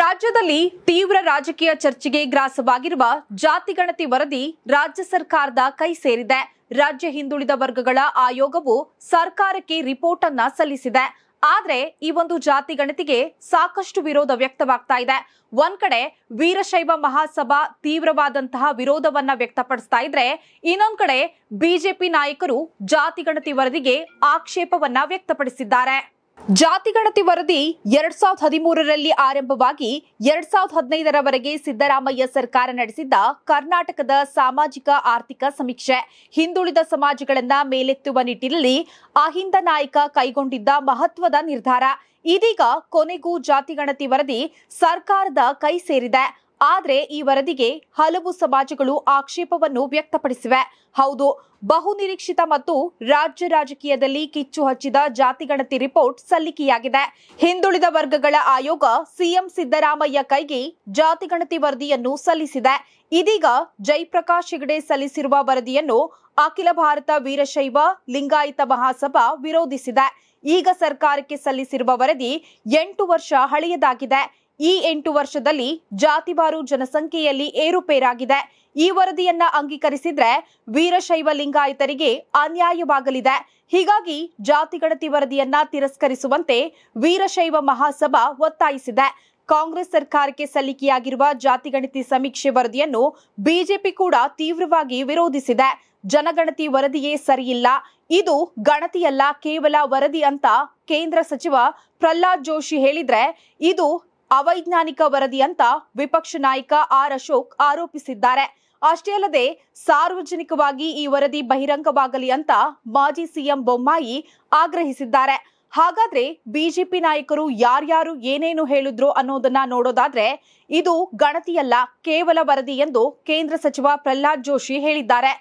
ರಾಜ್ಯದಲ್ಲಿ ತೀವ್ರ ರಾಜಕೀಯ ಚರ್ಚೆಗೆ ಗ್ರಾಸವಾಗಿರುವ ಜಾತಿಗಣತಿ ವರದಿ ರಾಜ್ಯ ಸರ್ಕಾರದ ಕೈ ಸೇರಿದೆ ರಾಜ್ಯ ಹಿಂದುಳಿದ ವರ್ಗಗಳ ಆಯೋಗವು ಸರ್ಕಾರಕ್ಕೆ ರಿಪೋರ್ಟ್ ಅನ್ನ ಸಲ್ಲಿಸಿದೆ ಆದರೆ ಈ ಒಂದು ಜಾತಿ ಗಣತಿಗೆ ಸಾಕಷ್ಟು ವಿರೋಧ ವ್ಯಕ್ತವಾಗ್ತಾ ಇದೆ ಒಂದ್ ಕಡೆ ವೀರಶೈವ ಮಹಾಸಭಾ ತೀವ್ರವಾದಂತಹ ವಿರೋಧವನ್ನ ವ್ಯಕ್ತಪಡಿಸ್ತಾ ಇದ್ರೆ ಇನ್ನೊಂದ್ ಕಡೆ ಬಿಜೆಪಿ ನಾಯಕರು ಜಾತಿ ಗಣತಿ ವರದಿಗೆ ಆಕ್ಷೇಪವನ್ನ ವ್ಯಕ್ತಪಡಿಸಿದ್ದಾರೆ ಜಾತಿಗಣತಿ ವರದಿ ಎರಡ್ ಸಾವಿರದ ಹದಿಮೂರರಲ್ಲಿ ಆರಂಭವಾಗಿ ಎರಡ್ ಸಾವಿರದ ಹದಿನೈದರವರೆಗೆ ಸಿದ್ದರಾಮಯ್ಯ ಸರ್ಕಾರ ನಡೆಸಿದ್ದ ಕರ್ನಾಟಕದ ಸಾಮಾಜಿಕ ಆರ್ಥಿಕ ಸಮೀಕ್ಷೆ ಹಿಂದುಳಿದ ಸಮಾಜಗಳನ್ನ ಮೇಲೆತ್ತುವ ನಿಟ್ಟಿನಲ್ಲಿ ಅಹಿಂದ ನಾಯಕ ಕೈಗೊಂಡಿದ್ದ ಮಹತ್ವದ ನಿರ್ಧಾರ ಇದೀಗ ಕೊನೆಗೂ ಜಾತಿಗಣತಿ ವರದಿ ಸರ್ಕಾರದ ಕೈ ಸೇರಿದೆ ಆದರೆ ಈ ವರದಿಗೆ ಹಲವು ಸಮಾಜಗಳು ಆಕ್ಷೇಪವನ್ನು ವ್ಯಕ್ತಪಡಿಸಿವೆ ಹೌದು ಬಹು ನಿರೀಕ್ಷಿತ ಮತ್ತು ರಾಜ್ಯ ರಾಜಕೀಯದಲ್ಲಿ ಕಿಚ್ಚು ಹಚ್ಚಿದ ಜಾತಿಗಣತಿ ರಿಪೋರ್ಟ್ ಸಲ್ಲಿಕೆಯಾಗಿದೆ ಹಿಂದುಳಿದ ವರ್ಗಗಳ ಆಯೋಗ ಸಿಎಂ ಸಿದ್ದರಾಮಯ್ಯ ಕೈಗೆ ಜಾತಿಗಣತಿ ವರದಿಯನ್ನು ಸಲ್ಲಿಸಿದೆ ಇದೀಗ ಜೈಪ್ರಕಾಶ್ ಹೆಗಡೆ ಸಲ್ಲಿಸಿರುವ ವರದಿಯನ್ನು ಅಖಿಲ ಭಾರತ ವೀರಶೈವ ಲಿಂಗಾಯತ ಮಹಾಸಭಾ ವಿರೋಧಿಸಿದೆ ಈಗ ಸರ್ಕಾರಕ್ಕೆ ಸಲ್ಲಿಸಿರುವ ವರದಿ ಎಂಟು ವರ್ಷ ಹಳೆಯದಾಗಿದೆ ಈ ಎಂಟು ವರ್ಷದಲ್ಲಿ ಜಾತಿವಾರು ಜನಸಂಖ್ಯೆಯಲ್ಲಿ ಏರುಪೇರಾಗಿದೆ ಈ ವರದಿಯನ್ನ ಅಂಗೀಕರಿಸಿದ್ರೆ ವೀರಶೈವ ಲಿಂಗಾಯತರಿಗೆ ಅನ್ಯಾಯವಾಗಲಿದೆ ಹೀಗಾಗಿ ಜಾತಿಗಣತಿ ಗಣತಿ ವರದಿಯನ್ನ ತಿರಸ್ಕರಿಸುವಂತೆ ವೀರಶೈವ ಮಹಾಸಭಾ ಒತ್ತಾಯಿಸಿದೆ ಕಾಂಗ್ರೆಸ್ ಸರ್ಕಾರಕ್ಕೆ ಸಲ್ಲಿಕೆಯಾಗಿರುವ ಜಾತಿಗಣತಿ ಸಮೀಕ್ಷೆ ವರದಿಯನ್ನು ಬಿಜೆಪಿ ಕೂಡ ತೀವ್ರವಾಗಿ ವಿರೋಧಿಸಿದೆ ಜನಗಣತಿ ವರದಿಯೇ ಸರಿಯಿಲ್ಲ ಇದು ಗಣತಿಯಲ್ಲ ಕೇವಲ ವರದಿ ಅಂತ ಕೇಂದ್ರ ಸಚಿವ ಪ್ರಹ್ಲಾದ್ ಜೋಶಿ ಹೇಳಿದ್ರೆ ಇದು ಅವೈಜ್ಞಾನಿಕ ವರದಿ ಅಂತ ವಿಪಕ್ಷ ನಾಯಕ ಆರ್ ಅಶೋಕ್ ಆರೋಪಿಸಿದ್ದಾರೆ ಅಷ್ಟೇ ಅಲ್ಲದೆ ಸಾರ್ವಜನಿಕವಾಗಿ ಈ ವರದಿ ಬಹಿರಂಗವಾಗಲಿ ಅಂತ ಮಾಜಿ ಸಿಎಂ ಬೊಮ್ಮಾಯಿ ಆಗ್ರಹಿಸಿದ್ದಾರೆ ಹಾಗಾದ್ರೆ ಬಿಜೆಪಿ ನಾಯಕರು ಯಾರ್ಯಾರು ಏನೇನು ಹೇಳಿದ್ರು ಅನ್ನೋದನ್ನ ನೋಡೋದಾದ್ರೆ ಇದು ಗಣತಿಯಲ್ಲ ಕೇವಲ ವರದಿ ಎಂದು ಕೇಂದ್ರ ಸಚಿವ ಪ್ರಹ್ಲಾದ್ ಜೋಶಿ ಹೇಳಿದ್ದಾರೆ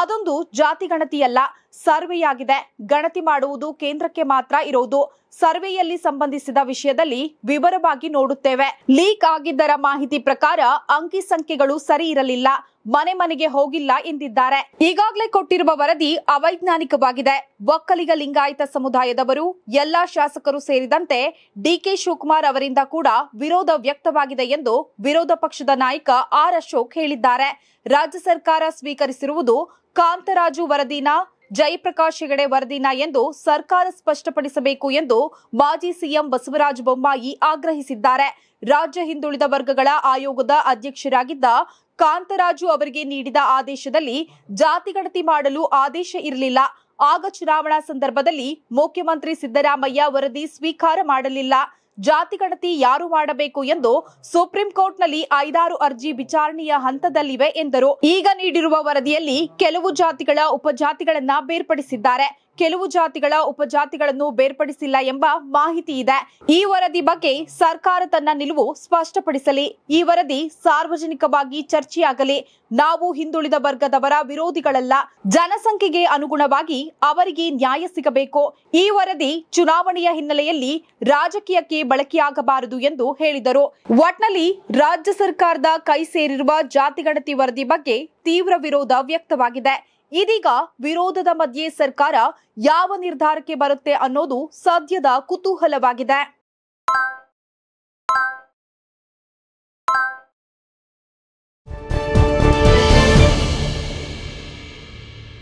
ಅದೊಂದು ಜಾತಿ ಗಣತಿಯಲ್ಲ ಸರ್ವೆಯಾಗಿದೆ ಗಣತಿ ಮಾಡುವುದು ಕೇಂದ್ರಕ್ಕೆ ಮಾತ್ರ ಇರುವುದು ಸರ್ವೆಯಲ್ಲಿ ಸಂಬಂಧಿಸಿದ ವಿಷಯದಲ್ಲಿ ವಿವರವಾಗಿ ನೋಡುತ್ತೇವೆ ಲೀಕ್ ಆಗಿದ್ದರ ಮಾಹಿತಿ ಪ್ರಕಾರ ಅಂಕಿ ಸಂಖ್ಯೆಗಳು ಸರಿ ಇರಲಿಲ್ಲ ಮನೆ ಮನೆಗೆ ಹೋಗಿಲ್ಲ ಎಂದಿದ್ದಾರೆ ಈಗಾಗಲೇ ಕೊಟ್ಟಿರುವ ವರದಿ ಅವೈಜ್ಞಾನಿಕವಾಗಿದೆ ಒಕ್ಕಲಿಗ ಲಿಂಗಾಯತ ಸಮುದಾಯದವರು ಎಲ್ಲಾ ಶಾಸಕರು ಸೇರಿದಂತೆ ಡಿಕೆ ಶಿವಕುಮಾರ್ ಅವರಿಂದ ಕೂಡ ವಿರೋಧ ವ್ಯಕ್ತವಾಗಿದೆ ಎಂದು ಎಂದು ವಿರೋಧ ಪಕ್ಷದ ನಾಯಕ ಆರ್ ಅಶೋಕ್ ಹೇಳಿದ್ದಾರೆ ರಾಜ್ಯ ಸರ್ಕಾರ ಸ್ವೀಕರಿಸಿರುವುದು ಕಾಂತರಾಜು ವರದಿನ ಜಯಪ್ರಕಾಶ್ ಹೆಗಡೆ ವರದಿನ ಎಂದು ಸರ್ಕಾರ ಸ್ಪಷ್ಟಪಡಿಸಬೇಕು ಎಂದು ಮಾಜಿ ಸಿಎಂ ಬಸವರಾಜ ಬೊಮ್ಮಾಯಿ ಆಗ್ರಹಿಸಿದ್ದಾರೆ ರಾಜ್ಯ ಹಿಂದುಳಿದ ವರ್ಗಗಳ ಆಯೋಗದ ಅಧ್ಯಕ್ಷರಾಗಿದ್ದ ಕಾಂತರಾಜು ಅವರಿಗೆ ನೀಡಿದ ಆದೇಶದಲ್ಲಿ ಜಾತಿಗಣತಿ ಮಾಡಲು ಆದೇಶ ಇರಲಿಲ್ಲ ಆಗ ಚುನಾವಣಾ ಸಂದರ್ಭದಲ್ಲಿ ಮುಖ್ಯಮಂತ್ರಿ ಸಿದ್ದರಾಮಯ್ಯ ವರದಿ ಸ್ವೀಕಾರ ಮಾಡಲಿಲ್ಲ ಜಾತಿ ಗಣತಿ ಯಾರು ಮಾಡಬೇಕು ಎಂದು ಸುಪ್ರೀಂ ಕೋರ್ಟ್ನಲ್ಲಿ ಐದಾರು ಅರ್ಜಿ ವಿಚಾರಣೆಯ ಹಂತದಲ್ಲಿವೆ ಎಂದರು ಈಗ ನೀಡಿರುವ ವರದಿಯಲ್ಲಿ ಕೆಲವು ಜಾತಿಗಳ ಉಪಜಾತಿಗಳನ್ನ ಬೇರ್ಪಡಿಸಿದ್ದಾರೆ ಕೆಲವು ಜಾತಿಗಳ ಉಪಜಾತಿಗಳನ್ನು ಬೇರ್ಪಡಿಸಿಲ್ಲ ಎಂಬ ಮಾಹಿತಿ ಇದೆ ಈ ವರದಿ ಬಗ್ಗೆ ಸರ್ಕಾರ ತನ್ನ ನಿಲುವು ಸ್ಪಷ್ಟಪಡಿಸಲಿ ಈ ವರದಿ ಸಾರ್ವಜನಿಕವಾಗಿ ಚರ್ಚೆಯಾಗಲಿ ನಾವು ಹಿಂದುಳಿದ ವರ್ಗದವರ ವಿರೋಧಿಗಳಲ್ಲ ಜನಸಂಖ್ಯೆಗೆ ಅನುಗುಣವಾಗಿ ಅವರಿಗೆ ನ್ಯಾಯ ಸಿಗಬೇಕು ಈ ವರದಿ ಚುನಾವಣೆಯ ಹಿನ್ನೆಲೆಯಲ್ಲಿ ರಾಜಕೀಯಕ್ಕೆ ಬಳಕೆಯಾಗಬಾರದು ಎಂದು ಹೇಳಿದರು ಒಟ್ನಲ್ಲಿ ರಾಜ್ಯ ಸರ್ಕಾರದ ಕೈ ಸೇರಿರುವ ಜಾತಿಗಣತಿ ವರದಿ ಬಗ್ಗೆ ತೀವ್ರ ವಿರೋಧ ವ್ಯಕ್ತವಾಗಿದೆ ಇದೀಗ ವಿರೋಧದ ಮಧ್ಯೆ ಸರ್ಕಾರ ಯಾವ ನಿರ್ಧಾರಕ್ಕೆ ಬರುತ್ತೆ ಅನ್ನೋದು ಸದ್ಯದ ಕುತೂಹಲವಾಗಿದೆ